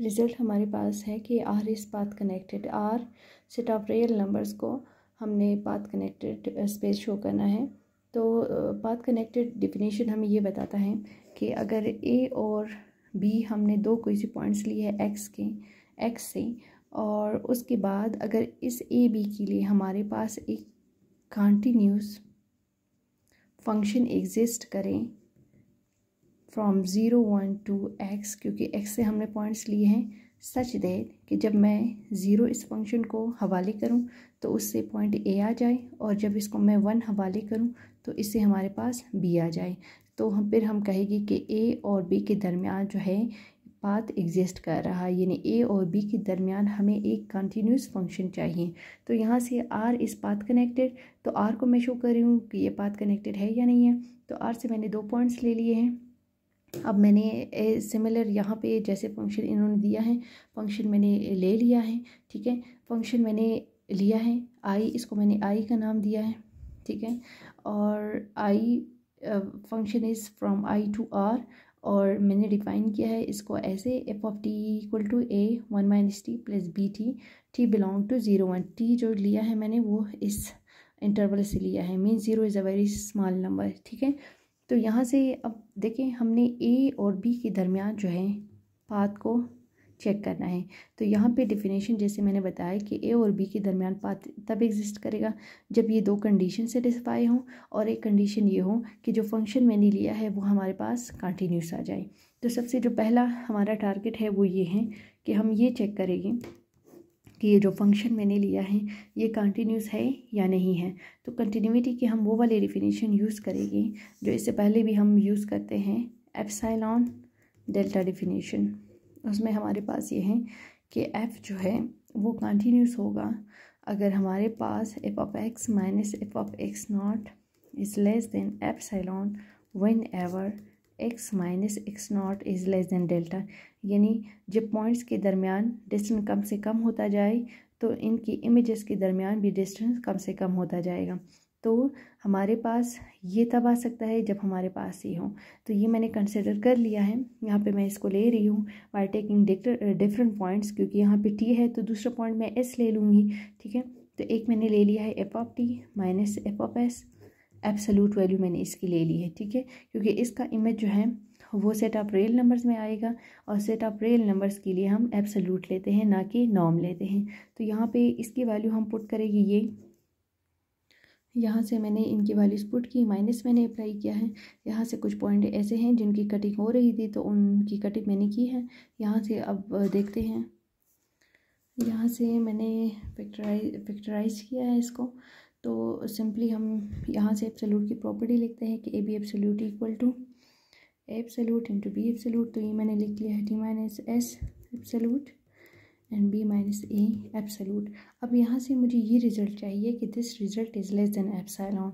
result हमारे पास है कि R is path connected R set of real numbers को हमने पाथ कनेक्टेड स्पेस शो करना है तो पाथ कनेक्टेड डिफिनेशन हमें ये बताता है कि अगर ए और बी हमने दो कोई सी पॉइंट्स लिए है एक्स के एक्स से और उसके बाद अगर इस ए बी के लिए हमारे पास एक कॉन्टीन्यूस फंक्शन एग्जिस्ट करें from zero one to X क्योंकि एक्स से हमने पॉइंट्स लिए हैं सच देट कि जब मैं ज़ीरो इस फंक्शन को हवाले करूं तो उससे पॉइंट ए आ जाए और जब इसको मैं वन हवाले करूं तो इससे हमारे पास बी आ जाए तो हम फिर हम कहेंगे कि ए और बी के दरमियान जो है पाथ एग्जिस्ट कर रहा है यानी ए और बी के दरमियान हमें एक कंटिन्यूस फंक्शन चाहिए तो यहाँ से आर इस पाथ कनेक्टेड तो आर को मैं शो कर रही हूँ कि ये पाथ कनेक्टेड है या नहीं है तो आर से मैंने दो पॉइंट्स ले लिए हैं अब मैंने सिमिलर यहाँ पे जैसे फंक्शन इन्होंने दिया है फंक्शन मैंने ले लिया है ठीक है फंक्शन मैंने लिया है आई इसको मैंने आई का नाम दिया है ठीक है और I function is from I to R और मैंने डिफ़ाइन किया है इसको ऐसे F of T equal to A one minus T plus B T T belong to zero one T जो लिया है मैंने वो इस इंटरवल से लिया है mean zero is a very small number ठीक है तो यहाँ से अब देखें हमने ए और बी के दरमियान जो है पाथ को चेक करना है तो यहाँ पे डिफिनेशन जैसे मैंने बताया कि ए और बी के दरमियान पाथ तब एग्जिस्ट करेगा जब ये दो कंडीशन सेटिस्फाई हों और एक कंडीशन ये हो कि जो फंक्शन मैंने लिया है वो हमारे पास कंटिन्यूस आ जाए तो सबसे जो पहला हमारा टारगेट है वो ये है कि हम ये चेक करेंगे कि ये जो फंक्शन मैंने लिया है ये कंटिन्यूस है या नहीं है तो कंटिन्यूटी की हम वो वाली डिफिनेशन यूज़ करेंगे जो इससे पहले भी हम यूज़ करते हैं एफसाइलॉन डेल्टा डिफिनीशन उसमें हमारे पास ये है कि एफ़ जो है वो कंटिन्यूस होगा अगर हमारे पास F of X minus F of X not is less than epsilon whenever X minus X not is less than delta यानी जब पॉइंट्स के दरमियान डिस्टेंस कम से कम होता जाए तो इनकी इमेजेस के दरमियान भी डिस्टेंस कम से कम होता जाएगा तो हमारे पास ये तब आ सकता है जब हमारे पास ये हो तो ये मैंने कंसिडर कर लिया है यहाँ पे मैं इसको ले रही हूँ बाई टेकिंग डिफरेंट पॉइंट्स क्योंकि यहाँ पे टी है तो दूसरा पॉइंट मैं एस ले लूँगी ठीक है तो एक मैंने ले लिया है F of T minus F of S absolute value मैंने इसकी ले ली है ठीक है क्योंकि इसका इमेज जो है वो सेट ऑफ रेल नंबर्स में आएगा और सेट ऑफ रेल नंबर्स के लिए हम एब्सोलूट लेते हैं ना कि नॉम लेते हैं तो यहाँ पे इसकी वैल्यू हम पुट करेंगे ये यहाँ से मैंने इनकी वैल्यूज पुट की माइनस मैंने अप्लाई किया है यहाँ से कुछ पॉइंट ऐसे हैं जिनकी कटिंग हो रही थी तो उनकी कटिंग मैंने की है यहाँ से अब देखते हैं यहाँ से मैंने फैक्टराइज फैक्टराइज किया है इसको तो सिंपली हम यहाँ से एब्सोल्यूट की प्रॉपर्टी लिखते हैं कि A B absolute equal to A absolute into B absolute तो ये मैंने लिख लिया है T minus S absolute and B minus A absolute अब यहाँ से मुझे ये रिज़ल्ट चाहिए कि this result is less than epsilon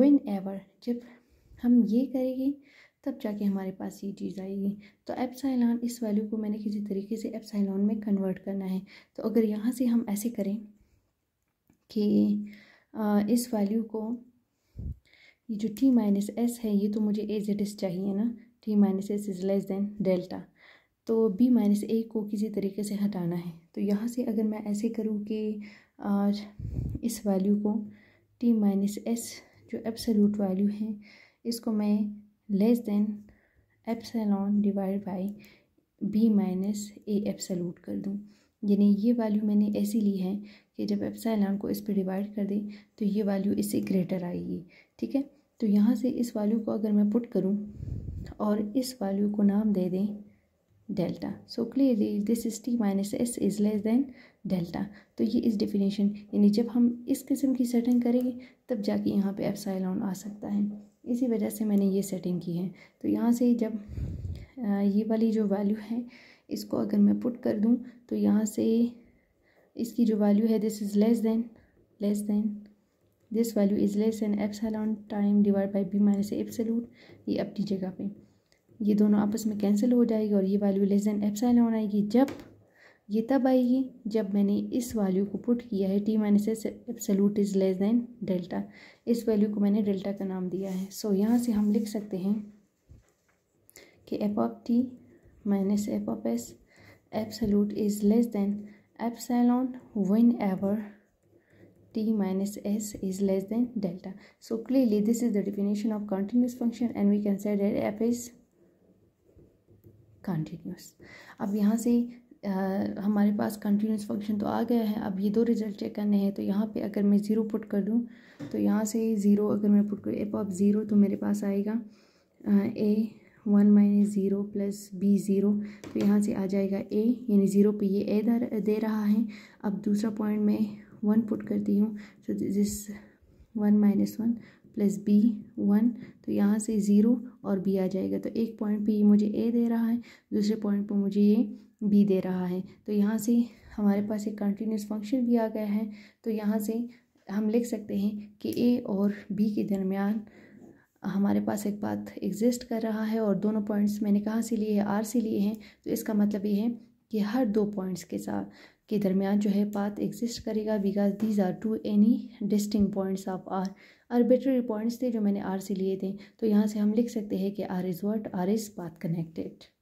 whenever जब हम ये करेंगे तब जाके हमारे पास ये चीज़ आएगी तो एप्साइलॉन इस वैल्यू को मैंने किसी तरीके से सैलॉन में कन्वर्ट करना है तो अगर यहाँ से हम ऐसे करें कि इस वैल्यू को ये जो टी माइनस एस है ये तो मुझे ए जेड एस चाहिए ना T minus S is less than delta तो बी माइनस ए को किसी तरीके से हटाना है तो यहाँ से अगर मैं ऐसे करूँ कि इस वैल्यू को टी माइनस एस जो एब्सोल्यूट वैल्यू है इसको मैं less than epsilon divide by B minus A absolute कर दूँ यानी ये वैल्यू मैंने ऐसी ली है कि जब एप्साइल को इस पर डिवाइड कर दें तो ये वैल्यू इससे ग्रेटर आएगी ठीक है तो यहाँ से इस वैल्यू को अगर मैं पुट करूँ और इस वैल्यू को नाम दे दें delta so clearly this is T minus S is less than delta तो ये इस डेफिनेशन यानी जब हम इस किस्म की सेटिंग करेंगे तब जाके यहाँ पे एप्साइलॉन आ सकता है इसी वजह से मैंने ये सेटिंग की है तो यहाँ से जब ये वाली जो वैल्यू है इसको अगर मैं पुट कर दूँ तो यहाँ से इसकी जो वैल्यू है this is less than less than this value is less than epsilon time divide by B minus absolute ये अपनी जगह पे ये दोनों आपस में कैंसिल हो जाएगी और ये वैल्यू लेस देन एप्सलॉन आएगी जब ये तब आएगी जब मैंने इस वैल्यू को पुट किया है T minus S absolute is less than delta इस वैल्यू को मैंने डेल्टा का नाम दिया है सो so, यहाँ से हम लिख सकते हैं कि F of T minus F of S absolute is less than epsilon whenever t minus s is less than delta so clearly this is the definition of continuous function and we can say that f is continuous अब यहाँ से आ, हमारे पास continuous function तो आ गया है अब ये दो रिजल्ट चेक करने हैं तो यहाँ पे अगर मैं ज़ीरो पुट कर दूँ तो यहाँ से ज़ीरो अगर मैं पुट करूँ एप ऑफ ज़ीरो तो मेरे पास आएगा A one minus zero plus B zero तो यहाँ से आ जाएगा ए यानी ज़ीरो पे ये ए दे रहा है अब दूसरा पॉइंट मैं वन पुट करती हूँ तो this one minus one plus B one तो यहाँ से ज़ीरो और बी आ जाएगा तो एक पॉइंट पे ये मुझे ए दे रहा है दूसरे पॉइंट पर मुझे ये बी दे रहा है तो यहाँ से हमारे पास एक कंटिन्यूस फंक्शन भी आ गया है तो यहाँ से हम लिख सकते हैं कि ए और बी के दरमियान हमारे पास एक पाथ एग्जिस्ट कर रहा है और दोनों पॉइंट्स मैंने कहाँ से लिए हैं आर से लिए हैं तो इसका मतलब ये है कि हर दो पॉइंट्स के साथ के दरमियान जो है पाथ एग्जिस्ट करेगा because these are two any distinct points of R arbitrary points थे जो मैंने आर से लिए थे तो यहाँ से हम लिख सकते हैं कि R is what R is path connected